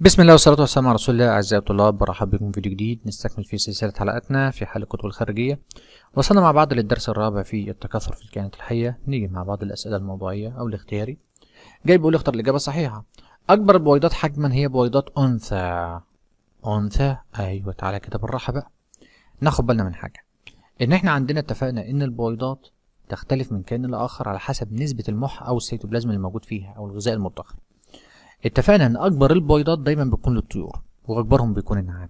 بسم الله والصلاة والسلام على رسول الله أعزائي الطلاب برحب بكم في فيديو جديد نستكمل في سلسلة حلقاتنا في حل الكتب الخارجية وصلنا مع بعض للدرس الرابع في التكاثر في الكائنات الحية نيجي مع بعض الأسئلة الموضوعية أو الاختياري جاي بيقول اختار الإجابة الصحيحة أكبر البويضات حجما هي بويضات أنثى أنثى أيوة تعالى كده بالراحة بقى ناخد بالنا من حاجة إن إحنا عندنا اتفقنا إن البويضات تختلف من كائن لآخر على حسب نسبة المح أو السيتوبلازم الموجود فيها أو الغذاء المدخر اتفقنا ان اكبر البيضات دايما بتكون للطيور واكبرهم بيكون النعام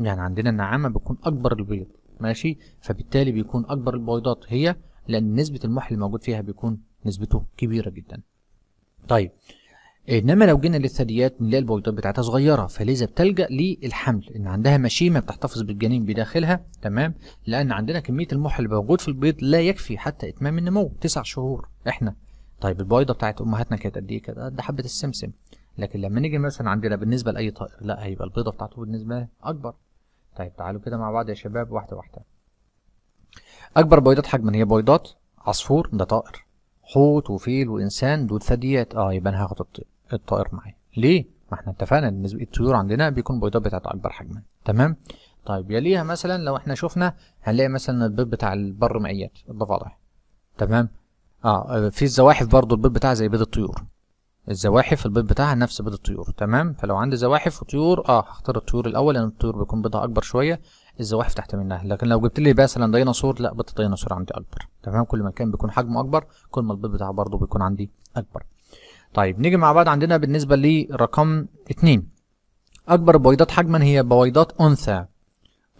يعني عندنا النعامة بتكون اكبر البيض ماشي فبالتالي بيكون اكبر البيضات هي لان نسبة المح اللي موجود فيها بيكون نسبته كبيرة جدا طيب انما لو جينا للثدييات نلاقي البويضات بتاعتها صغيره فلذا بتلجا للحمل ان عندها مشيمه بتحتفظ بالجنين بداخلها تمام لان عندنا كميه المح اللي موجود في البيض لا يكفي حتى اتمام النمو تسع شهور احنا طيب البويضه بتاعت امهاتنا كانت قد ايه كانت قد حبه السمسم لكن لما نيجي مثلا عندنا بالنسبه لاي طائر لا هيبقى البيضه بتاعته بالنسبه اكبر طيب تعالوا كده مع بعض يا شباب واحده واحده اكبر بيضات حجما هي بيضات عصفور ده طائر حوت وفيل وانسان دول ثدييات اه يبقى انا هاخد الطائر معايا ليه ما احنا اتفقنا ان الطيور عندنا بيكون بيضات بتاعت اكبر حجما تمام طيب يليها مثلا لو احنا شفنا هنلاقي مثلا البيض بتاع البر مائيات الضفادع تمام اه في الزواحف برضو البيض بتاعها زي بيض الطيور الزواحف البيض بتاعها نفس بيض الطيور تمام فلو عندي زواحف وطيور اه هختار الطيور الاول لان الطيور بيكون بيضها اكبر شويه الزواحف تحت منها لكن لو جبت لي مثلا ديناصور لا بيض الديناصور عندي اكبر تمام كل ما كان بيكون حجمه اكبر كل ما البيض بتاعه برضه بيكون عندي اكبر طيب نيجي مع بعض عندنا بالنسبه لرقم اثنين اكبر بويضات حجما هي بويضات انثى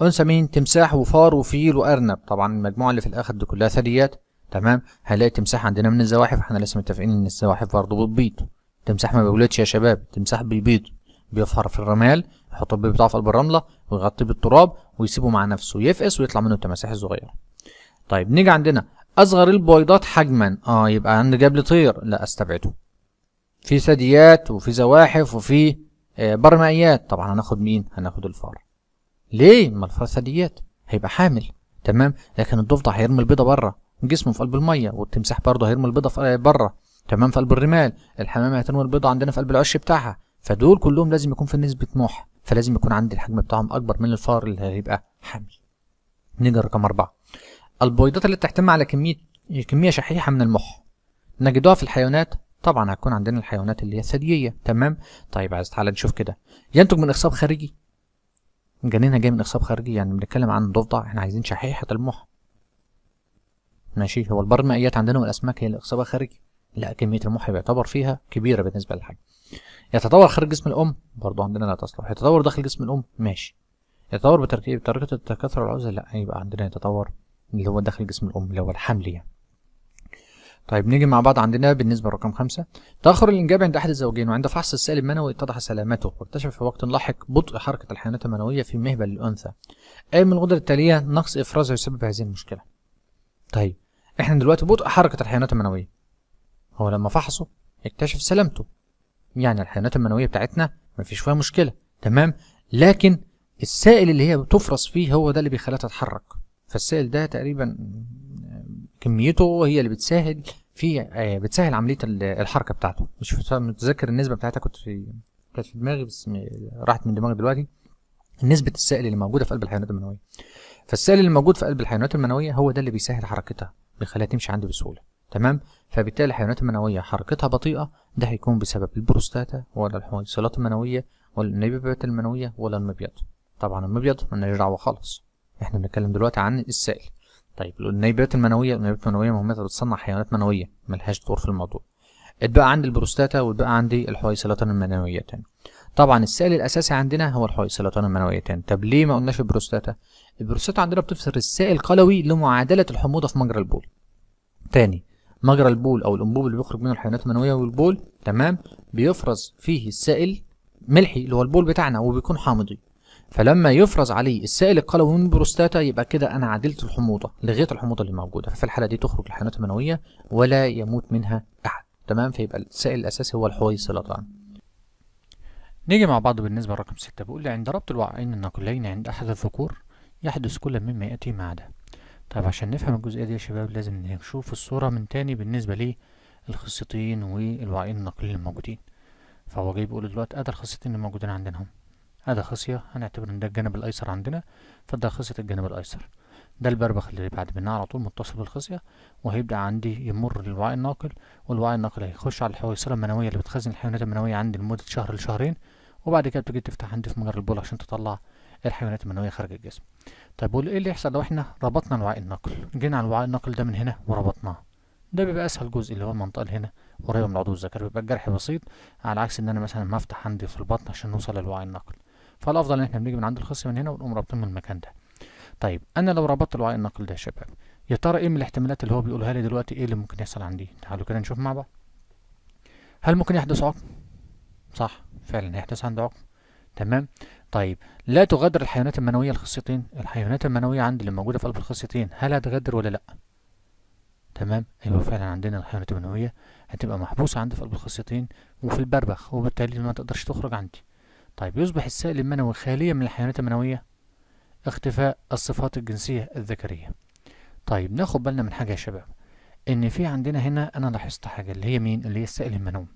انثى مين تمساح وفار وفيل وارنب طبعا المجموعه اللي في الاخر دي كلها ثدييات تمام هنلاقي تمساح عندنا من الزواحف احنا لسه متفقين ان الزواحف برضه بتبيض التمساح ما بيولدش يا شباب التمساح بيبيض بيفهر في الرمال يحط البيض بتاعه في قلب الرمله ويغطيه بالتراب ويسيبه مع نفسه يفقس ويطلع منه التماسيح الصغيره طيب نيجي عندنا اصغر البويضات حجما اه يبقى عند جبل طير لا استبعده في ثدييات وفي زواحف وفي آه، برمائيات طبعا هناخد مين هناخد الفار ليه ما الفار ثدييات هيبقى حامل تمام لكن الضفدع هيرمي البيضه بره جسمه في قلب الميه والتمساح برضه هيرمي البيضه آه، بره تمام في قلب الرمال الحمامه هتنوي البيضه عندنا في قلب العش بتاعها فدول كلهم لازم يكون في نسبه موح فلازم يكون عندي الحجم بتاعهم اكبر من الفار اللي هيبقى حامل نيجي لرقم أربعة البويضات اللي بتحتم على كميه كميه شحيحه من المح نجدوها في الحيوانات طبعا هتكون عندنا الحيوانات اللي هي الثدييه تمام طيب عايز تعالى نشوف كده ينتج من اخصاب خارجي جنينها جاي من اخصاب خارجي يعني بنتكلم عن ضفدع احنا عايزين شحيحه المح ماشي هو البر المائيات عندنا والاسماك هي الاخصاب الخارجي لا كميه المحيض يعتبر فيها كبيره بالنسبه للحجم يتطور خارج جسم الام برضه عندنا لا تصلح يتطور داخل جسم الام ماشي يتطور بتركيب طريقه التكاثر العزل لا يبقى عندنا يتطور اللي هو داخل جسم الام اللي هو الحمل يعني طيب نيجي مع بعض عندنا بالنسبة لرقم خمسة تأخر الإنجاب عند أحد الزوجين وعند فحص السائل المنوي اتضح سلامته واكتشف في وقت لاحق بطء حركة الحيوانات المنوية في مهبل الأنثى أي من الغدد التالية نقص إفرازها يسبب هذه المشكلة طيب إحنا دلوقتي بطء حركة الحيوانات المنوية هو لما فحصه اكتشف سلامته يعني الحيوانات المنوية بتاعتنا مفيش فيها مشكلة تمام لكن السائل اللي هي بتفرز فيه هو ده اللي بيخليها تتحرك فالسائل ده تقريبا كميته هي اللي بتسهل في آه، بتسهل عملية الحركة بتاعته مش متذكر النسبة بتاعتها كنت في كانت في دماغي بس راحت من دماغي دلوقتي نسبة السائل اللي موجودة في قلب الحيوانات المنوية فالسائل اللي موجود في قلب الحيوانات المنوية هو ده اللي بيسهل حركتها بيخليها تمشي عنده بسهولة تمام فبالتالي الحيوانات المنوية حركتها بطيئة ده هيكون بسبب البروستاتا ولا الحويصلات المنوية ولا النبيبات المنوية ولا المبيض طبعا المبيض من دعوة خالص احنا بنتكلم دلوقتي عن السائل طيب النبيبات المنوية النبيبات المنوية مهمتها بتصنع حيوانات منوية ملهاش دور في الموضوع اتبقى عندي البروستاتا واتبقى عندي المنويه تاني. طبعا السائل الاساسي عندنا هو المنويه تاني. طب ليه ما قلناش البروستاتا البروستاتا عندنا بتفسر السائل القلوي لمعادله الحموضه في مجرى البول تاني مجرى البول او الانبوب اللي بيخرج منه الحيوانات المنويه والبول تمام بيفرز فيه السائل ملحي اللي هو البول بتاعنا وبيكون حامضي فلما يفرز عليه السائل القلوي من البروستاتا يبقى كده انا عدلت الحموضه لغيت الحموضه اللي موجوده ففي الحاله دي تخرج الحيوانات المنويه ولا يموت منها احد تمام فيبقى السائل الاساسي هو الحويصلتان نيجي مع بعض بالنسبه لرقم 6 بيقول لي عند ربط الوعاءين النقلين عند احد الذكور يحدث كل مما ياتي ما ده طيب عشان نفهم الجزئية دي يا شباب لازم نشوف الصورة من تاني بالنسبة للخصيتين والوعيين النقلين الموجودين فهو جاي بيقول دلوقتي ادي الخصيتين الموجودين عندنا هم ادي خصية هنعتبر ان ده الجانب الايسر عندنا فده خصية الجانب الايسر ده البربخ اللي بعد منها على طول متصل بالخصية وهيبدأ عندي يمر للوعي الناقل والوعي الناقل هيخش على الحويصلة المنوية اللي بتخزن الحيوانات المنوية عندي لمدة شهر لشهرين وبعد كده بتجي تفتح عندي في مجرى البول عشان تطلع الحيوانات المنوية خارج الجسم طيب وايه اللي يحصل لو احنا ربطنا الوعاء النقل جينا على الوعاء النقل ده من هنا وربطناه ده بيبقى اسهل جزء اللي هو المنطقه اللي هنا قريبه من العضو الذكري بيبقى الجرح بسيط على عكس ان انا مثلا ما افتح عندي في البطن عشان نوصل للوعاء النقل فالافضل ان احنا بنيجي من عند الخص من هنا ونقوم رابطين من المكان ده طيب انا لو ربطت الوعاء النقل ده يا شباب يا ترى ايه من الاحتمالات اللي هو بيقولها لي دلوقتي ايه اللي ممكن يحصل عندي تعالوا كده نشوف مع بعض هل ممكن يحدث عقم صح فعلا هيحدث عندي عقم تمام طيب لا تغادر الحيوانات المنوية الخصيتين الحيوانات المنوية عندي اللي موجودة في قلب الخصيتين هل هتغادر ولا لأ تمام أيوة فعلا عندنا الحيوانات المنوية هتبقى محبوسة عندي في قلب الخصيتين وفي البربخ وبالتالي ما تقدرش تخرج عندي طيب يصبح السائل المنوي خاليا من الحيوانات المنوية اختفاء الصفات الجنسية الذكرية طيب ناخد بالنا من حاجة يا شباب ان في عندنا هنا انا لاحظت حاجة اللي هي مين اللي هي السائل المنوي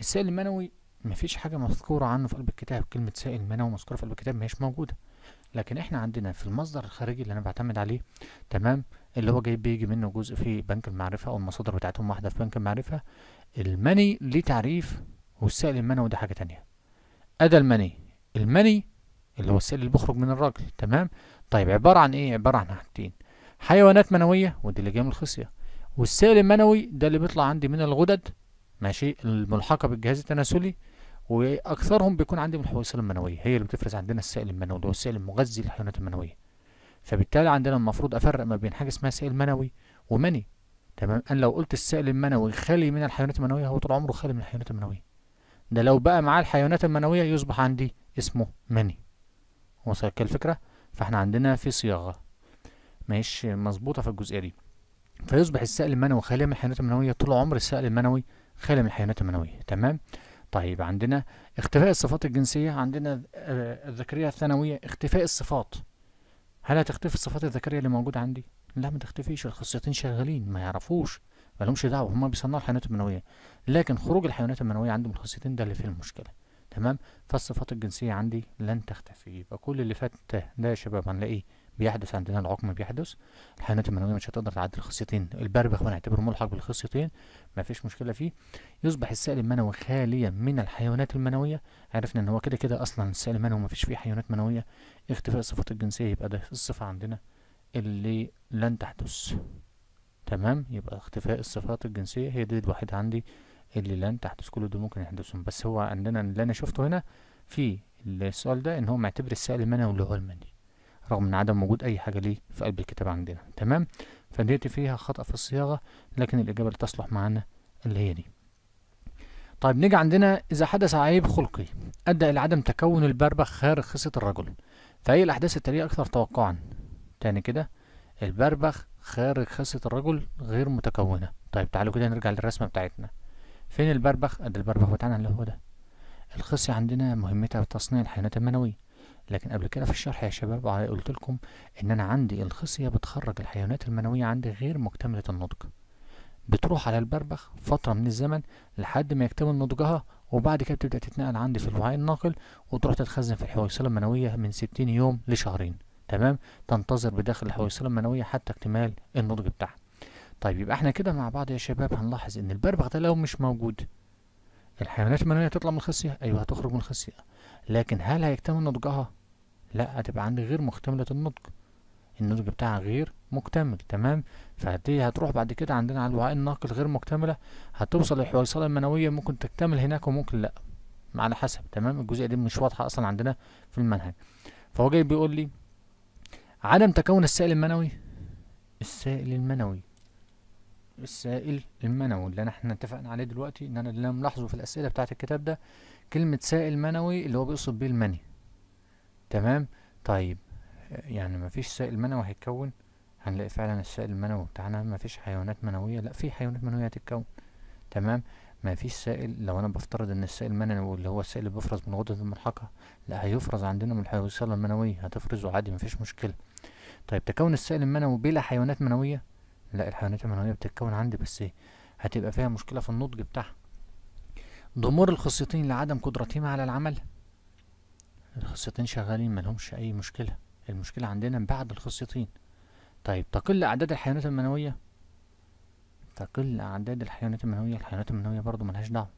السائل المنوي مفيش حاجة مذكورة عنه في قلب الكتاب كلمة سائل منوي مذكورة في قلب الكتاب هيش موجودة لكن احنا عندنا في المصدر الخارجي اللي انا بعتمد عليه تمام اللي هو جاي بيجي منه جزء في بنك المعرفة او المصادر بتاعتهم واحدة في بنك المعرفة المني ليه تعريف والسائل المنوي ده حاجة تانية أدى المني المني اللي هو السائل اللي بيخرج من الراجل تمام طيب عبارة عن ايه عبارة عن حاجتين حيوانات منوية ودي اللي جاية من الخصية والسائل المنوي ده اللي بيطلع عندي من الغدد ماشي الملحقة بالجهاز التناسلي واكثرهم بيكون عندي من الحويصله المنويه هي اللي بتفرز عندنا السائل المنوي اللي هو السائل المغذي للحيوانات المنويه فبالتالي عندنا المفروض افرق ما بين حاجه اسمها سائل منوي ومني تمام انا لو قلت السائل المنوي خالي من الحيوانات المنويه هو طول عمره خالي من الحيوانات المنويه ده لو بقى معاه الحيوانات المنويه يصبح عندي اسمه مني وصلك الفكره فاحنا عندنا في صياغه ماشي مظبوطه في الجزئيه دي فيصبح السائل المنوي خالي من الحيوانات المنويه طول عمر السائل المنوي خالي من الحيوانات المنويه تمام طيب عندنا اختفاء الصفات الجنسية عندنا آه، الذكرية الثانوية اختفاء الصفات هل هتختفي الصفات الذكرية اللي موجودة عندي؟ لا ما تختفيش الخصيتين شغالين ما يعرفوش مالهمش دعوة هما بيصنعوا الحيوانات المنوية لكن خروج الحيوانات المنوية عندهم الخصيتين ده اللي فيه المشكلة تمام فالصفات الجنسية عندي لن تختفي يبقى كل اللي فات ده يا شباب هنلاقيه بيحدث عندنا العقم بيحدث الحيوانات المنوية مش هتقدر تعدي الخصيتين البربخ ونعتبره ملحق بالخصيتين مفيش مشكلة فيه يصبح السائل المنوي خاليا من الحيوانات المنوية عرفنا ان هو كده كده اصلا السائل المنوي مفيش فيه حيوانات منوية اختفاء الصفات الجنسية يبقى ده الصفة عندنا اللي لن تحدث تمام يبقى اختفاء الصفات الجنسية هي دي الوحيدة عندي اللي لن تحدث كل دول ممكن يحدثهم بس هو عندنا اللي انا شفته هنا في السؤال ده ان هو معتبر السائل المنوي اللي هو المني رغم ان عدم وجود اي حاجه ليه في قلب الكتاب عندنا تمام فديت فيها خطأ في الصياغه لكن الاجابه اللي تصلح معانا اللي هي دي طيب نيجي عندنا إذا حدث عيب خلقي أدى إلى عدم تكون البربخ خارج خصه الرجل فأي الأحداث التالية أكثر توقعا تاني كده البربخ خارج خصه الرجل غير متكونة طيب تعالوا كده نرجع للرسمة بتاعتنا فين البربخ ده البربخ بتاعنا اللي هو ده الخصية عندنا مهمتها بتصنيع الحيوانات المنوية لكن قبل كده في الشرح يا شباب قلت لكم ان انا عندي الخصية بتخرج الحيوانات المنوية عندي غير مكتملة النضج بتروح على البربخ فترة من الزمن لحد ما يكتمل نضجها وبعد كده بتبدأ تتنقل عندي في الوعاء الناقل وتروح تتخزن في الحويصلة المنوية من ستين يوم لشهرين تمام تنتظر بداخل الحويصلة المنوية حتى اكتمال النضج بتاعها طيب يبقى احنا كده مع بعض يا شباب هنلاحظ ان البربغ ده لو مش موجود الحيوانات المنوية تطلع من الخصية ايوه هتخرج من الخصية لكن هل هيكتمل نضجها لا هتبقى عندي غير مكتملة النضج النضج بتاعها غير مكتمل تمام فدي هتروح بعد كده عندنا على الوعاء الناقل غير مكتملة هتوصل للحويصلة المنوية ممكن تكتمل هناك وممكن لا على حسب تمام الجزئية دي مش واضحة اصلا عندنا في المنهج فهو جاي بيقول لي عدم تكون السائل المنوي السائل المنوي السائل المنوي اللي احنا اتفقنا عليه دلوقتي ان انا اللي ملاحظه في الاسئله بتاعه الكتاب ده كلمه سائل منوي اللي هو بيقصد بيه المني تمام طيب يعني مفيش سائل منوي هيتكون هنلاقي فعلا السائل المنوي بتاعنا مفيش حيوانات منوية لا في حيوانات منوية هتتكون تمام مفيش سائل لو انا بفترض ان السائل المنوي اللي هو السائل اللي بيفرز من غدة الملحقة لا هيفرز عندنا من الحويصلة المنوية هتفرزه عادي مفيش مشكلة طيب تكون السائل المنوي بلا حيوانات منوية لا الحيوانات المنوية بتتكون عندي بس هتبقى فيها مشكلة في النضج بتاعها ضمور الخصيتين لعدم قدرتهما على العمل الخصيتين شغالين ملهمش أي مشكلة المشكلة عندنا بعد الخصيتين طيب تقل أعداد الحيوانات المنوية تقل أعداد الحيوانات المنوية الحيوانات المنوية برضو ملهاش دعوة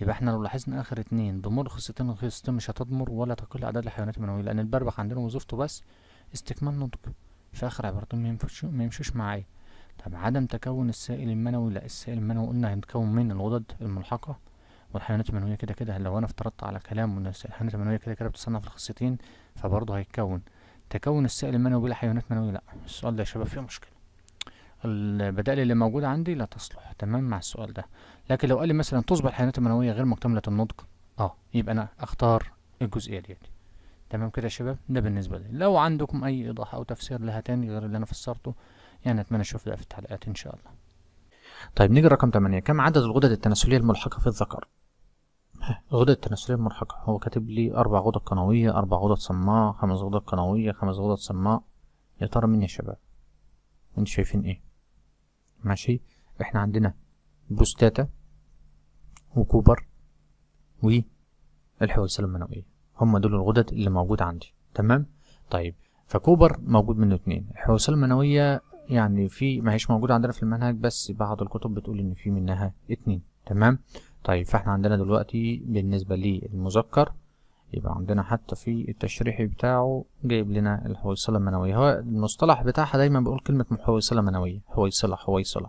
يبقى احنا لو لاحظنا آخر اتنين ضمور الخصيتين والخصيتين مش هتضمر ولا تقل أعداد الحيوانات المنوية لأن البربخ عندنا وظيفته بس استكمال نضج في آخر عبارتين ميمشوش معايا طب عدم تكون السائل المنوي لا السائل المنوي قلنا هيتكون من الغدد الملحقة والحيوانات المنوية كده كده لو أنا افترضت على كلام إن الحيوانات المنوية كده كده بتصنع في الخصيتين فبرضه هيتكون تكون السائل المنوي بلا حيوانات منوية لا السؤال ده يا شباب فيه مشكلة البدائل اللي موجودة عندي لا تصلح تمام مع السؤال ده لكن لو قال لي مثلا تصبح الحيوانات المنوية غير مكتملة النضج اه يبقى أنا أختار الجزئية دي. تمام كده يا شباب ده بالنسبة لي لو عندكم أي إيضاح أو تفسير لها تاني غير اللي أنا فسرته يعني أتمنى أشوف ده في التعليقات إن شاء الله طيب نيجي رقم 8 كم عدد الغدد التناسلية الملحقة في الذكر؟ الغدد التناسلية الملحقة هو كاتب لي أربع غدد قنوية أربع غدد صماء خمس غدد قنوية خمس غدد صماء يا ترى مين يا شباب؟ انتوا شايفين ايه؟ ماشي احنا عندنا بوستاتا وكوبر والحويصلة المنوية هم دول الغدد اللي موجود عندي تمام؟ طيب فكوبر موجود منه اتنين الحويصلة المنوية يعني في ما هيش موجودة عندنا في المنهج بس بعض الكتب بتقول إن في منها اتنين تمام طيب فاحنا عندنا دلوقتي بالنسبة للمذكر يبقى عندنا حتى في التشريحي بتاعه جايب لنا الحويصلة المنوية هو المصطلح بتاعها دايما بقول كلمة حويصلة منوية حويصلة حويصلة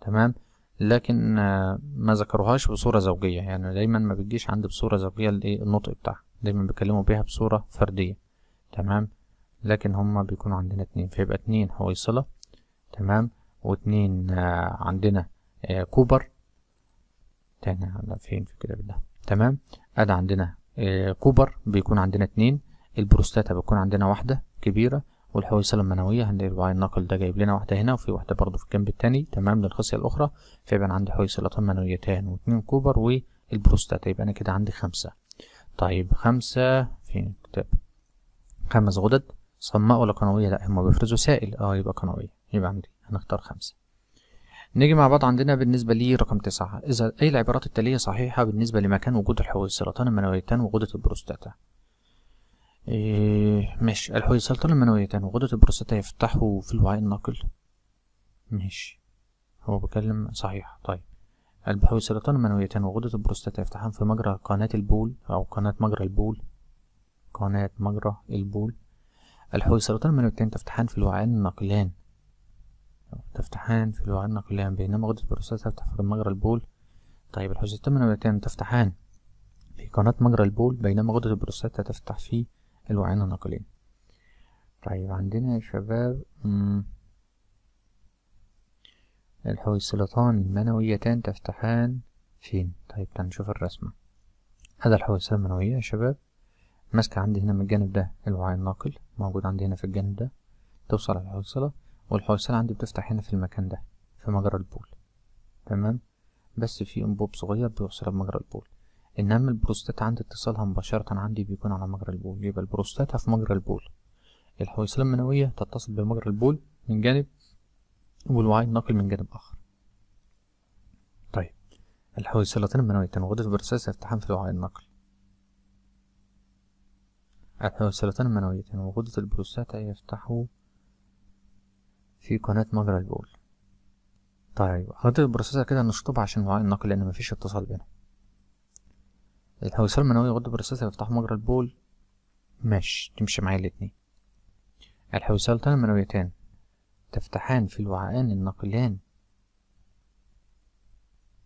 تمام لكن آه، ما ذكروهاش بصورة زوجية يعني دايما ما بتجيش عندي بصورة زوجية الايه النطق بتاعها دايما بيكلموا بيها بصورة فردية تمام لكن هما بيكونوا عندنا اتنين فيبقى اتنين حويصلة تمام واتنين آه، عندنا آه، كوبر تاني على فين في الكتاب ده تمام ادي عندنا آه، كوبر بيكون عندنا اتنين البروستاتا بيكون عندنا واحدة كبيرة والحويصلة المنوية هنلاقي الوعي النقل ده جايب لنا واحدة هنا وفي واحدة برضه في الجنب التاني تمام للخصية الأخرى فيبقى عندي حويصلتين منويتان واتنين كوبر والبروستاتا يبقى أنا كده عندي خمسة طيب خمسة فين الكتاب خمس غدد صماء ولا قنوية لا هما بيفرزوا سائل اه يبقى قنوية يبقى عندي هنختار خمسة نيجي مع بعض عندنا بالنسبة لي رقم تسعة إذا أي العبارات التالية صحيحة بالنسبة لمكان وجود الحوية السرطان المنويتان وغدة البروستاتا إيه ماشي الحوية السرطان المنويتان وغدة البروستاتا يفتحوا في الوعاء الناقل ماشي هو بيتكلم صحيح طيب الحوية السرطان المنويتان وغدة البروستاتا يفتحان في مجرى قناة البول أو قناة مجرى البول قناة مجرى البول الحويصلتان من تفتحان في الوعاء النقلان تفتحان في الوعاء النقلان بينما غدة البروستات تفتح في مجرى البول طيب الحويصلتان من تفتحان في قناة مجرى البول بينما غدة البروستات تفتح في الوعاءين نقلين طيب عندنا يا شباب الحويصلتان المنويتان تفتحان فين طيب نشوف الرسمة هذا الحويصلة المنوية يا شباب ماسكة عندي هنا من الجانب ده الوعاء الناقل موجود عندي هنا في الجانب ده توصل على الحوصلة والحوصلة عندي بتفتح هنا في المكان ده في مجرى البول تمام بس في انبوب صغير بيوصل بمجرى البول انما البروستات عند اتصالها مباشرة عندي بيكون على مجرى البول يبقى البروستاتا في مجرى البول الحويصلة المنوية تتصل بمجرى البول من جانب والوعاء الناقل من جانب آخر طيب الحويصلتان المنويتين غدد برصاص يفتحان في الوعاء الناقل أبحاث السرطان المنوية وغدة البروستاتا يفتحوا في قناة مجرى البول طيب غدة البروستاتا كده نشطبها عشان وعاء النقل لأن مفيش اتصال بينهم الهوسرة المنوية غدة البروستاتا يفتحوا مجرى البول ماشي تمشي معايا الاتنين الحوسلتان المنويتان تفتحان في الوعاءان النقلان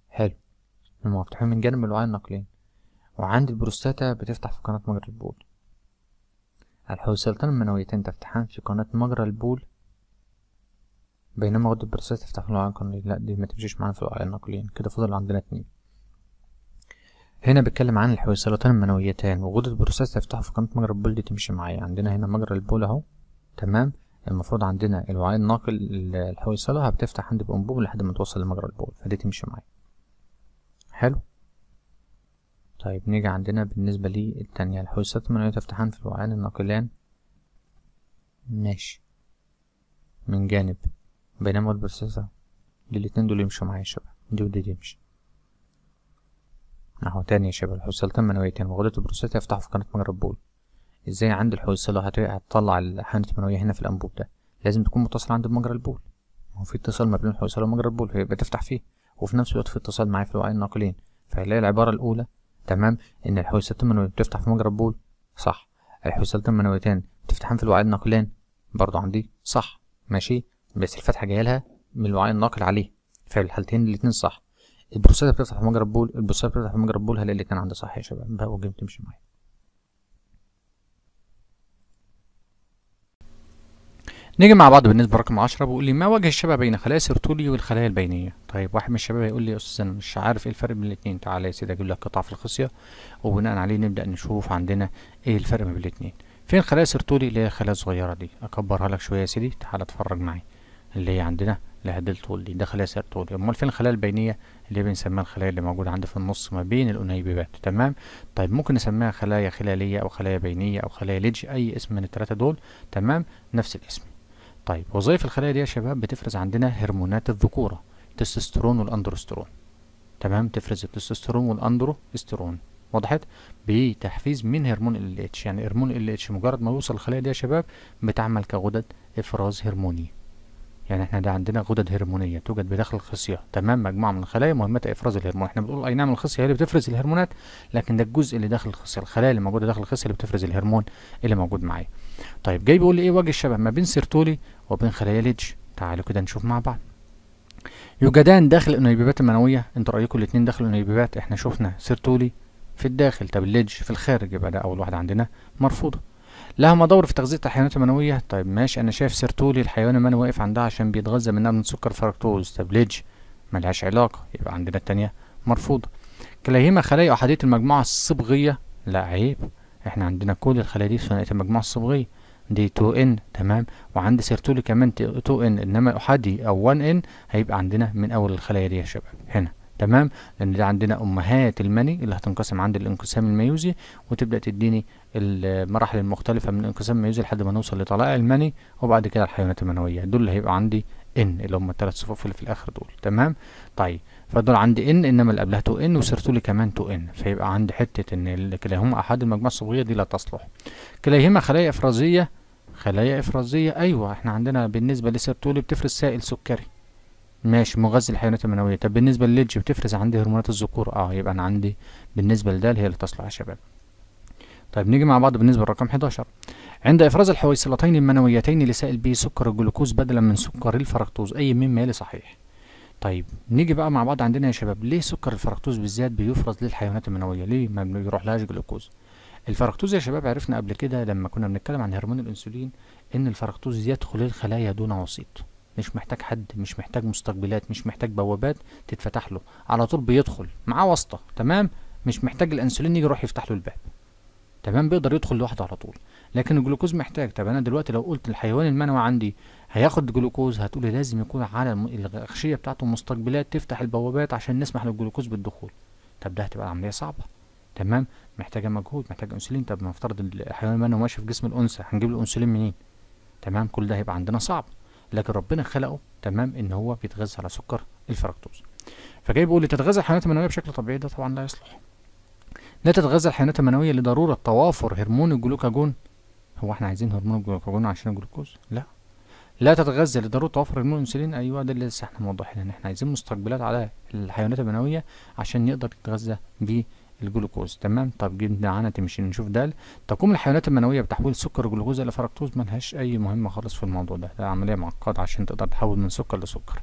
حلو المفتوحين من جانب الوعاء النقلين وعند البروستاتا بتفتح في قناة مجرى البول الحوصلتان المنويتين تفتحان في قناة مجرى البول بينما غدة البرسات تفتح له القناة لا دي ما تمشيش معانا في الأوعية النقليين كده فضل عندنا اتنين هنا بتكلم عن الحويصلتان المنويتين وغدة البروستات تفتح في قناة مجرى البول دي تمشي معايا عندنا هنا مجرى البول اهو تمام المفروض عندنا الوعاء الناقل الحويصلة هبتفتح عند الأنبوب لحد ما توصل لمجرى البول فدي تمشي معايا حلو طيب نيجي عندنا بالنسبة للتانية الحسات المنوية تفتحان في الوعيان الناقلان ماشي من جانب بينما دي الاتنين دول يمشوا معايا يا شباب دي ودي تمشي اهو تاني يا شباب الحوصلتين المنويتين وغدة البروسيسور يفتحوا في قناة مجرى البول ازاي عند الحوصلة هتطلع الحانة المنوية هنا في الانبوب ده لازم تكون متصلة عند مجرى البول هو في اتصال ما بين الحوصلة ومجرى البول هيبقى تفتح فيه وفي نفس الوقت في اتصال معايا في الوعيان الناقلين فهنلاقي العبارة الأولى تمام ان الحويصلات المنويه بتفتح في مجرى البول صح الحويصلات المنويتان بتفتحان في الوعاء الناقلان برضه عندي صح ماشي بس الفتحه جايه لها من الوعاء الناقل عليه في الحالتين الاتنين صح البروسيتا بتفتح في مجرى البول البروسيتا بتفتح في مجرى البول هلاقي الاتنين عندي صح يا شباب بقى وجيم تمشي معايا نيجي مع بعض بالنسبة لرقم عشرة بيقول لي ما وجه الشبه بين خلايا سرتولي والخلايا البينية طيب واحد من الشباب هيقول لي يا أستاذ أنا مش عارف إيه الفرق بين الاتنين تعالى يا سيدي أجيب لك قطع في الخصية وبناء عليه نبدأ نشوف عندنا إيه الفرق ما بين الاتنين فين خلايا سرتولي اللي هي خلايا صغيرة دي أكبرها لك شوية يا سيدي تعالى اتفرج معايا اللي هي عندنا اللي هدل طول دي ده خلايا سيرتولي امال فين الخلايا البينيه اللي بنسميها الخلايا اللي موجوده عندي في النص ما بين الانيبيبات تمام طيب ممكن نسميها خلايا خلاليه او خلايا بينيه او خلايا ليدج اي اسم من الثلاثه دول تمام نفس الاسم طيب وظائف الخلايا دي يا شباب بتفرز عندنا هرمونات الذكورة التستوستيرون والاندروستيرون تمام تفرز التستوستيرون والاندروستيرون وضحت بتحفيز من هرمون ال اتش يعني هرمون ال اتش مجرد ما يوصل الخلايا دي يا شباب بتعمل كغدد افراز هرموني يعني احنا ده عندنا غدد هرمونيه توجد بداخل الخصيه تمام مجموعه من الخلايا مهمه افراز الهرمون احنا بنقول اي نعم الخصيه هي اللي بتفرز الهرمونات لكن ده الجزء اللي داخل الخصيه الخلايا اللي موجوده داخل الخصيه اللي بتفرز الهرمون اللي موجود معايا طيب جاي بيقول لي ايه وجه الشبه ما بين سيرتولي وبين خلايا ليدج تعالوا كده نشوف مع بعض يوجدان داخل الانيبيبات المنويه انتوا رايكم الاثنين داخل الانيبيبات احنا شفنا سيرتولي في الداخل طب الليدج في الخارج يبقى ده اول واحده عندنا مرفوضه لهم دور في تغذية الحيوانات المنوية طيب ماشي أنا شايف سيرتولي الحيوان المنوي واقف عندها عشان بيتغذى منها من سكر فركتوز طب ليج ملهاش علاقة يبقى عندنا التانية مرفوضة كلاهما خلايا أحادية المجموعة الصبغية لا عيب احنا عندنا كل الخلايا دي ثنائية المجموعة الصبغية دي 2 ان تمام وعند سيرتولي كمان 2 ان انما احادي او 1 ان هيبقى عندنا من اول الخلايا دي يا شباب هنا تمام لان ده عندنا امهات المني اللي هتنقسم عند الانقسام الميوزي وتبدا تديني المراحل المختلفه من الانقسام الميوزي لحد ما نوصل لطلائع المني وبعد كده الحيوانات المنويه دول اللي هيبقى عندي ان اللي هم الثلاث صفوف اللي في الاخر دول تمام طيب فدول عندي ان انما اللي قبلها تو ان وصرت لي كمان تو ان فيبقى عندي حته ان كلاهما احد المجموعه الصبغيه دي لا تصلح كلاهما خلايا افرازيه خلايا افرازيه ايوه احنا عندنا بالنسبه لسيرتولي بتفرز سائل سكري ماشي مغذي للحيوانات المنوية طب بالنسبة للليدج بتفرز عندي هرمونات الذكور اه يبقى انا عندي بالنسبة لده اللي هي اللي تصلح يا شباب طيب نيجي مع بعض بالنسبة لرقم 11 عند إفراز الحويصلتين المنويتين لسائل بي سكر الجلوكوز بدلا من سكر الفركتوز أي مما يلي صحيح طيب نيجي بقى مع بعض عندنا يا شباب ليه سكر الفركتوز بالذات بيفرز للحيوانات المنوية ليه ما بيروحلهاش جلوكوز الفركتوز يا شباب عرفنا قبل كده لما كنا بنتكلم عن هرمون الأنسولين إن الفركتوز يدخل الخلايا دون وسيط مش محتاج حد مش محتاج مستقبلات مش محتاج بوابات تتفتح له على طول بيدخل معاه واسطه تمام مش محتاج الانسولين يجي يروح يفتح له الباب تمام بيقدر يدخل لوحده على طول لكن الجلوكوز محتاج طب انا دلوقتي لو قلت الحيوان المنوي عندي هياخد جلوكوز لي لازم يكون على الاغشيه بتاعته مستقبلات تفتح البوابات عشان نسمح للجلوكوز بالدخول طب ده هتبقى عمليه صعبه تمام محتاجه مجهود محتاجه انسولين طب نفترض الحيوان المنوي ماشي في جسم الانثى هنجيب له انسولين منين تمام كل ده هيبقى عندنا صعب لكن ربنا خلقه تمام ان هو بيتغذى على سكر الفركتوز فجاي بيقول لي تتغذى الحيوانات المنويه بشكل طبيعي ده طبعا لا يصلح لا تتغذى الحيوانات المنويه لضروره توافر هرمون الجلوكاجون هو احنا عايزين هرمون الجلوكاجون عشان الجلوكوز لا لا تتغذى لضروره توافر هرمون الانسولين ايوه ده اللي لسه احنا موضحين ان احنا عايزين مستقبلات على الحيوانات المنويه عشان يقدر يتغذى بيه الجلوكوز تمام طب جدا عنها تمشي نشوف دال تقوم الحيوانات المنويه بتحويل سكر جلوكوز الى فركتوز ما لهاش اي مهمه خالص في الموضوع ده ده عمليه معقده عشان تقدر تحول من سكر لسكر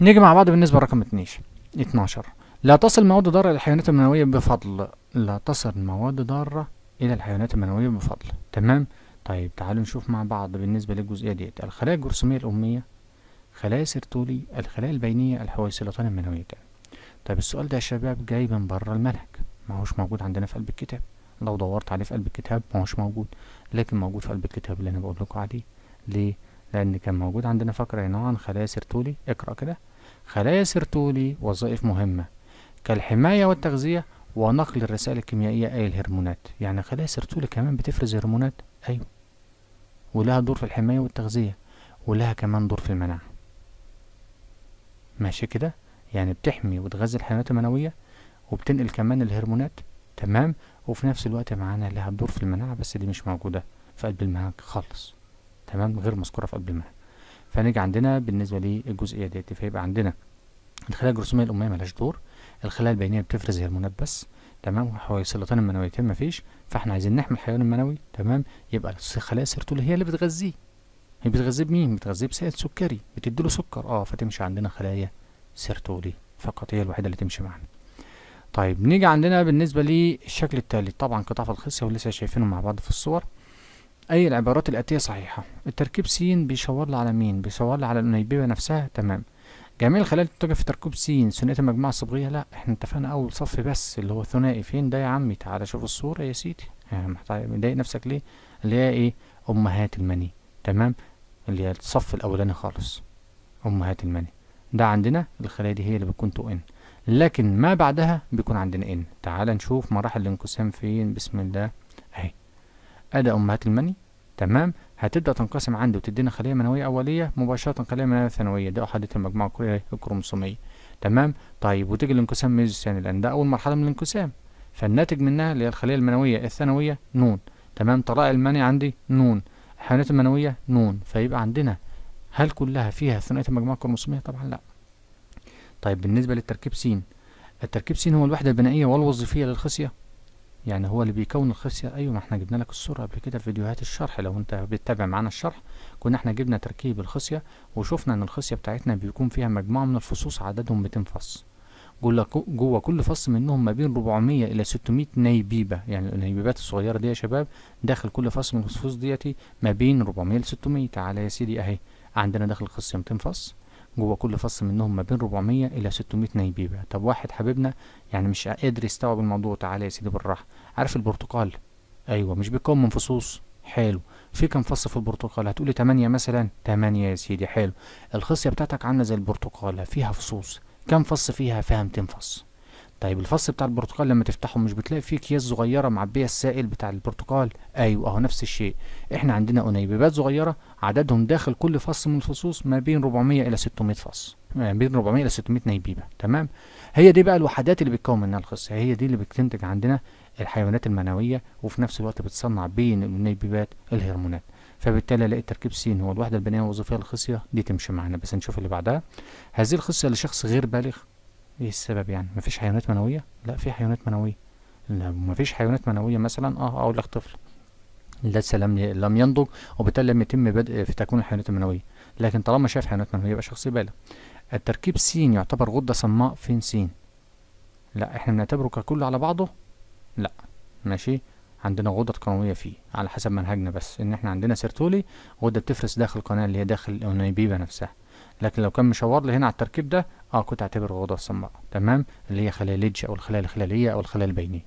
نيجي مع بعض بالنسبه لرقم 12 12 لا تصل مواد ضاره الى الحيوانات المنويه بفضل لا تصل مواد ضاره الى الحيوانات المنويه بفضل تمام طيب تعالوا نشوف مع بعض بالنسبه للجزئيه ديت الخلايا الجرثوميه الاميه خلايا سيرتولي الخلايا البينيه الحويصلتان المنويتان طيب السؤال ده يا شباب جاي من بره المنهج ما هوش موجود عندنا في قلب الكتاب لو دورت عليه في قلب الكتاب ما هوش موجود لكن موجود في قلب الكتاب اللي انا بقول لكم عليه ليه لان كان موجود عندنا فقره عن خلايا سيرتولي اقرا كده خلايا سيرتولي وظائف مهمه كالحمايه والتغذيه ونقل الرسائل الكيميائيه اي الهرمونات يعني خلايا سيرتولي كمان بتفرز هرمونات ايوه ولها دور في الحمايه والتغذيه ولها كمان دور في المناعه ماشي كده يعني بتحمي وتغذي الحيوانات المنوية وبتنقل كمان الهرمونات تمام وفي نفس الوقت معانا لها دور في المناعة بس دي مش موجودة في قلب المناعة خالص تمام غير مذكورة في قلب المناعة فنيجي عندنا بالنسبة للجزئية ديت فيبقى عندنا الخلايا الجرثومية الأمية مالهاش دور الخلايا البينية بتفرز هرمونات بس تمام السرطان المنويتين مفيش فاحنا عايزين نحمي الحيوان المنوي تمام يبقى الخلايا السيرتولية هي اللي بتغذيه هي بتغذيه بمين؟ بتغذيه بسائل سكري بتديله سكر اه فتمشي عندنا خلايا دي فقط هي الوحيدة اللي تمشي معانا طيب نيجي عندنا بالنسبة للشكل التالي طبعا قطاع الخصية ولسه شايفينه مع بعض في الصور أي العبارات الآتية صحيحة التركيب س بيشاور لي على مين بيشاور لي على الأنيبيبة نفسها تمام جميع الخلايا اللي بتتوجد في تركيب س ثنائية المجموعة الصبغية لا احنا اتفقنا أول صف بس اللي هو ثنائي فين ده يا عمي تعالى شوف الصورة يا سيدي طيب، مضايق نفسك ليه اللي هي ايه أمهات المني تمام اللي هي الصف الأولاني خالص أمهات المني ده عندنا الخلايا دي هي اللي بتكون تو ان لكن ما بعدها بيكون عندنا ان تعال نشوف مراحل الانقسام فين بسم الله اهي ادي امهات المني تمام هتبدا تنقسم عندي وتدينا خليه منويه اوليه مباشره خليه منويه ثانويه ده احاديه المجموعه الكروموسوميه تمام طيب وتيجي الانقسام الثاني لان ده اول مرحله من الانقسام فالناتج منها اللي هي الخليه المنويه الثانويه نون تمام طلاء المني عندي نون الحيوانات المنويه نون فيبقى عندنا هل كلها فيها ثنائية المجموعة الكروموسومية طبعا لا طيب بالنسبة للتركيب س التركيب س هو الوحدة البنائية والوظيفية للخصية يعني هو اللي بيكون الخصية أيوة ما احنا جبنا لك الصورة قبل كده في فيديوهات الشرح لو انت بتتابع معانا الشرح كنا احنا جبنا تركيب الخصية وشفنا ان الخصية بتاعتنا بيكون فيها مجموعة من الفصوص عددهم 200 فص جوه كل فص منهم ما بين 400 الى 600 نيبيبة يعني النيبيبات الصغيرة دي يا شباب داخل كل فص من الفصوص ديتي ما بين 400 ل 600 تعالى يا سيدي اهي عندنا داخل الخص 200 فص جوه كل فص منهم ما بين 400 الى 600 نيبيبه طب واحد حبيبنا يعني مش قادر يستوعب الموضوع تعالى يا سيدي بالراحه عارف البرتقال ايوه مش بيتكون من فصوص حلو في كام فص في البرتقال هتقولي 8 مثلا 8 يا سيدي حلو الخصيه بتاعتك عامله زي البرتقاله فيها فصوص كام فص فيها فيها 200 فص طيب الفص بتاع البرتقال لما تفتحه مش بتلاقي فيه اكياس صغيره معبيه السائل بتاع البرتقال ايوه اهو نفس الشيء احنا عندنا انيببات صغيره عددهم داخل كل فص من الفصوص ما بين 400 الى 600 فص ما بين 400 الى 600 نيبيبه تمام هي دي بقى الوحدات اللي بتكون منها الخص هي دي اللي بتنتج عندنا الحيوانات المنويه وفي نفس الوقت بتصنع بين الانيبيبات الهرمونات فبالتالي الاقي تركيب س هو الوحده البنيه الوظيفيه الخصيه دي تمشي معانا بس نشوف اللي بعدها هذه الخصيه لشخص غير بالغ ايه السبب يعني مفيش حيوانات منويه لا في حيوانات منويه لو مفيش حيوانات منويه مثلا اه اقول لك طفل لسه لم لم ينضج وبالتالي لم يتم بدء في تكوين الحيوانات المنويه لكن طالما شاف حيوانات منويه يبقى شخص بالغ التركيب س يعتبر غده صماء فين س لا احنا بنعتبره ككل على بعضه لا ماشي عندنا غدد قنوية فيه على حسب منهجنا بس ان احنا عندنا سيرتولي غدة بتفرس داخل القناة اللي هي داخل الانيبيبه نفسها لكن لو كان مشاور لي هنا على التركيب ده اه كنت اعتبره غدة صماء تمام اللي هي خلايا ليدج او الخلايا الخلاليه او الخلايا البينيه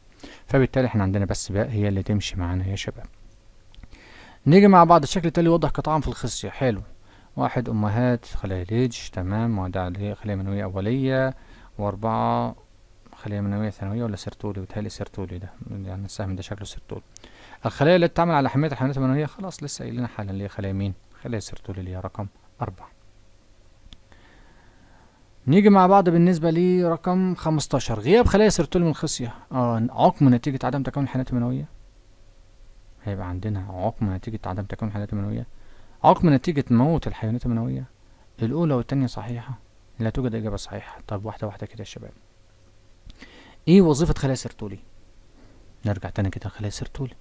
فبالتالي احنا عندنا بس باء هي اللي تمشي معانا يا شباب نيجي مع بعض الشكل التالي يوضح قطعا في الخصية حلو واحد امهات خلايا ليدج تمام وده هي خليه منويه اوليه واربعه خلية منوية ثانوية ولا سيرتولي بتهيألي سيرتولي ده يعني السهم ده شكله سيرتولي الخلايا اللي بتعمل على حماية الحيوانات المنوية خلاص لسه قايلين حالا اللي هي خلايا مين؟ خلايا سيرتولي اللي هي رقم أربعة نيجي مع بعض بالنسبة لرقم 15 غياب خلايا سيرتول من الخصية اه عقم نتيجة عدم تكامل الحيوانات المنوية هيبقى عندنا عقم نتيجة عدم تكامل الحيوانات المنوية عقم نتيجة موت الحيوانات المنوية الأولى والثانيه صحيحة لا توجد إجابة صحيحة طب واحدة واحدة كده يا شباب إيه وظيفة خلايا سيرتولي؟ نرجع تاني كده خلايا سيرتولي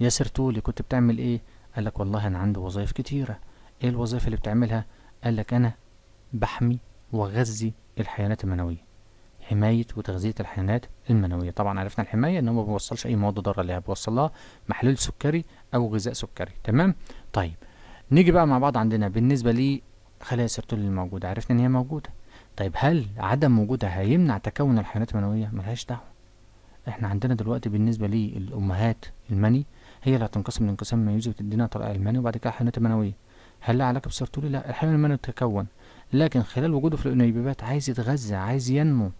يا سيرتولي كنت بتعمل إيه؟ قال لك والله أنا عندي وظائف كتيرة إيه الوظائف اللي بتعملها؟ قال لك أنا بحمي وغذي الحيوانات المنوية حماية وتغذية الحيوانات المنوية طبعا عرفنا الحماية ان هو ما بيوصلش اي مواد ضارة ليها لها محلول سكري او غذاء سكري تمام طيب نيجي بقى مع بعض عندنا بالنسبة لخلايا اللي الموجودة عرفنا ان هي موجودة طيب هل عدم وجودها هيمنع تكون الحيوانات المنوية ملهاش دعوة احنا عندنا دلوقتي بالنسبة للأمهات المني هي اللي هتنقسم الانقسام الميوزي وتدينا طريقة المني وبعد كده الحيوانات المنوية هل لها علاقة بسرطولي؟ لا الحيوان المنوي تكون لكن خلال وجوده في الأنيبيبات عايز يتغذى عايز ينمو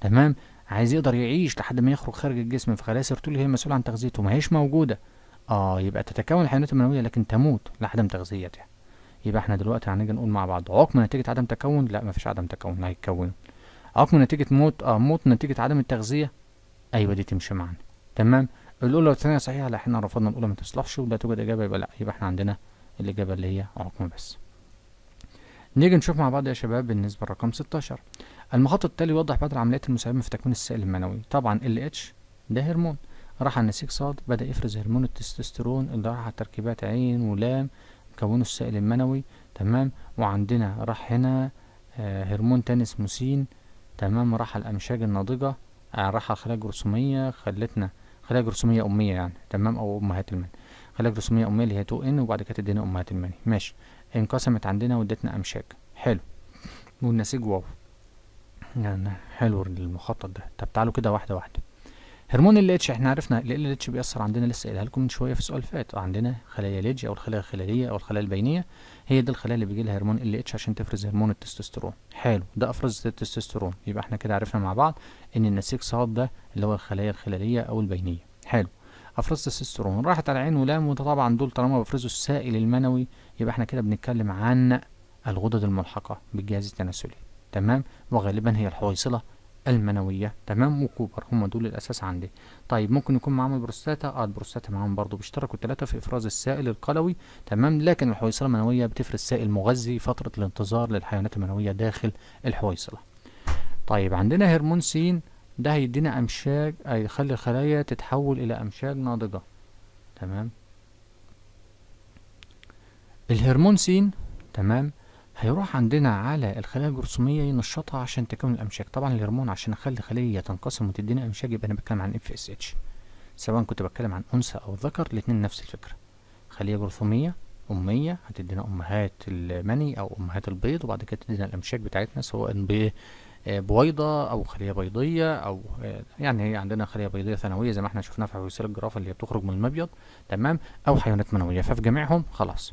تمام عايز يقدر يعيش لحد ما يخرج خارج الجسم فخلايا السيرتول هي مسؤولة عن تغذيته ما هيش موجودة اه يبقى تتكون الحيوانات المنوية لكن تموت لعدم تغذيتها يعني. يبقى احنا دلوقتي هنيجي نقول مع بعض عقم نتيجة عدم تكون لا مفيش عدم تكون هيتكون عقم نتيجة موت اه موت نتيجة عدم التغذية ايوه دي تمشي معانا تمام الاولى والثانية صحيحة لا احنا رفضنا الاولى ما تصلحش ولا توجد اجابة يبقى لا يبقى احنا عندنا الاجابة اللي هي عقم بس نيجي نشوف مع بعض يا شباب بالنسبة لرقم 16 المخطط التالي يوضح بدل عمليات المساهمة في تكوين السائل المنوي طبعا ال اتش ده هرمون راح على النسيج صاد بدأ يفرز هرمون التستوستيرون اللي راح على تركيبات عين ولام كونوا السائل المنوي تمام وعندنا راح هنا آه، هرمون تاني اسمه سين تمام راح على الأمشاج الناضجة آه، راح على الخلايا الجرثومية خلتنا خلايا جرثومية أمية يعني تمام أو أمهات المنوي رسومية أمية اللي هي 2 إن وبعد كده تدينا أمهات المني ماشي انقسمت عندنا وادتنا أمشاج حلو والنسيج واو يعني حلو المخطط ده طب تعالوا كده واحدة واحدة هرمون ال اتش احنا عرفنا ال اتش بيأثر عندنا لسه قايلها لكم من شوية في سؤال فات عندنا خلايا ليدج أو الخلايا الخلالية أو الخلايا البينية هي دي الخلايا اللي بيجي لها هرمون ال اتش عشان تفرز هرمون التستوستيرون حلو ده أفرز التستوستيرون يبقى احنا كده عرفنا مع بعض إن النسيج صاد ده اللي هو الخلايا الخلالية أو البينية حلو افرز تستوستيرون راحت على عين ولام طبعا دول طالما بفرزوا السائل المنوي يبقى احنا كده بنتكلم عن الغدد الملحقه بالجهاز التناسلي تمام وغالبا هي الحويصله المنويه تمام وكوبر هم دول الاساس عندي طيب ممكن يكون معاهم البروستاتا اه البروستاتا معاهم برضو بيشتركوا الثلاثه في افراز السائل القلوي تمام لكن الحويصله المنويه بتفرز سائل مغذي فتره الانتظار للحيوانات المنويه داخل الحويصله طيب عندنا هرمون سين ده هيدينا امشاج هيخلي الخلايا تتحول الى امشاج ناضجة تمام الهرمون سين تمام هيروح عندنا على الخلايا الجرثومية ينشطها عشان تكون الامشاج طبعا الهرمون عشان اخلي خلية تنقسم وتدينا امشاج يبقى انا بتكلم عن اف اس اتش سواء كنت بتكلم عن انثى او ذكر الاتنين نفس الفكرة خلية جرثومية أمية هتدينا أمهات المني أو أمهات البيض وبعد كده تدينا الأمشاج بتاعتنا سواء آه، بويضة أو خلية بيضية أو آه، يعني هي عندنا خلية بيضية ثانوية زي ما احنا شفناها في عويسير الجرافة اللي بتخرج من المبيض تمام أو حيوانات منوية ففي جميعهم خلاص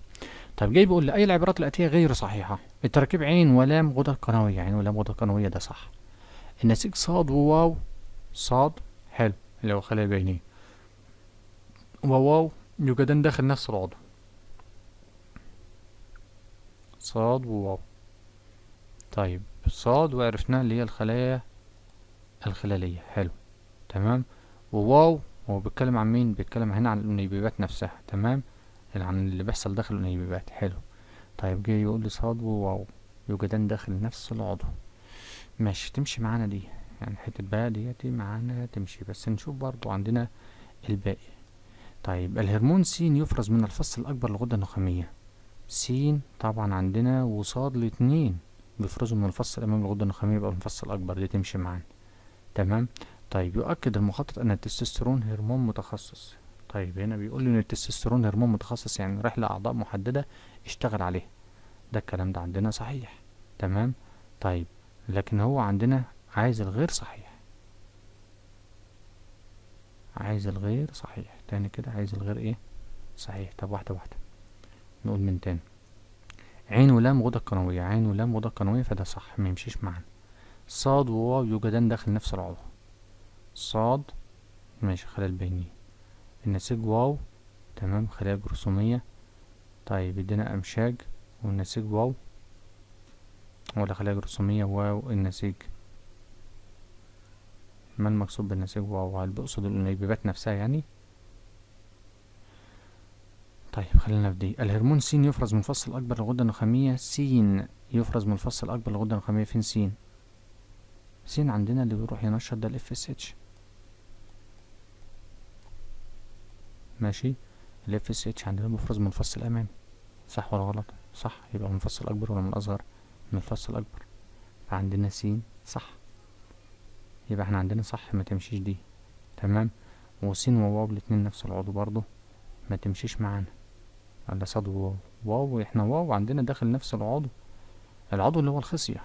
طب جاي بيقول أي العبارات الآتية غير صحيحة التركيب عين ولام غدد قنوية عين ولام غدد قنوية ده صح النسيج صاد وواو صاد حلو اللي هو خلية بينية وواو يوجدان داخل نفس العضو صاد وواو طيب صاد وعرفناها اللي هي الخلايا الخلالية حلو تمام وواو هو بيتكلم عن مين بيتكلم هنا عن الانيبيبات نفسها تمام يعني عن اللي بيحصل داخل الانيبيبات حلو طيب جه يقول لي صاد وواو يوجدان داخل نفس العضو ماشي تمشي معانا دي يعني حتة بقى ديتي معانا تمشي بس نشوف برضو عندنا الباقي طيب الهرمون س يفرز من الفص الأكبر للغدة النخامية س طبعا عندنا وصاد لاتنين بيفرزوا من الفص الامام الغدة النخامية يبقى الفص الأكبر دي تمشي معانا تمام طيب يؤكد المخطط أن التستوستيرون هرمون متخصص طيب هنا بيقول لي إن التستوستيرون هرمون متخصص يعني رايح لأعضاء محددة اشتغل عليها ده الكلام ده عندنا صحيح تمام طيب لكن هو عندنا عايز الغير صحيح عايز الغير صحيح تاني كده عايز الغير ايه صحيح طب واحدة واحدة نقول من تاني عين ولام غدة قنوية عين ولام غدة قنوية فده صح ما يمشيش صاد وواو يوجدان داخل نفس العضو صاد ماشي خلال بيني النسيج واو تمام خلايا جرثومية طيب ادينا امشاج والنسيج واو ولا خلايا جرثومية واو النسيج ما المقصود بالنسيج واو هل بقصد الانيبيبات نفسها يعني طيب خلينا في دي الهرمون س يفرز من الفص الأكبر للغدة النخامية س يفرز من الفص الأكبر للغدة النخامية فين س س عندنا اللي بيروح ينشط ده الاف اس اتش ماشي الاف اس اتش عندنا مفرز من الفص الأمامي صح ولا غلط صح يبقى من الفص الأكبر ولا من الأصغر من الفص الأكبر فعندنا س صح يبقى احنا عندنا صح ما تمشيش دي تمام وسين وواو الاتنين نفس العضو برضه ما تمشيش معانا على صاد وواو واو احنا واو عندنا داخل نفس العضو العضو اللي هو الخصية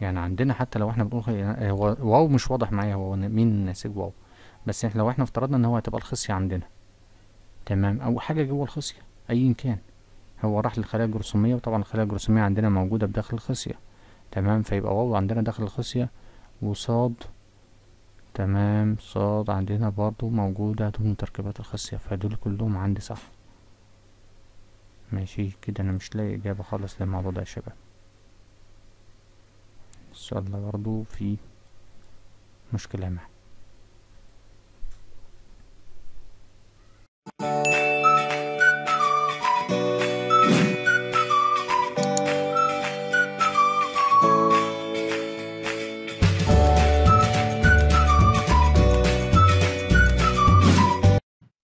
يعني عندنا حتى لو احنا بنقول يعني واو مش واضح معايا هو مين نسيج واو بس احنا لو احنا افترضنا ان هو هتبقى الخصية عندنا تمام او حاجة جوه الخصية ايا كان هو راح للخلايا الجرثومية وطبعا الخلايا الجرثومية عندنا موجودة بداخل الخصية تمام فيبقى واو عندنا داخل الخصية وصاد تمام صاد عندنا برضو موجودة ضمن تركيبات الخصية فدول كلهم عندي صح ماشي كده انا مش لاقي اجابة خالص للموضوع ده يا شباب السؤال ده برضو في مشكلة معاه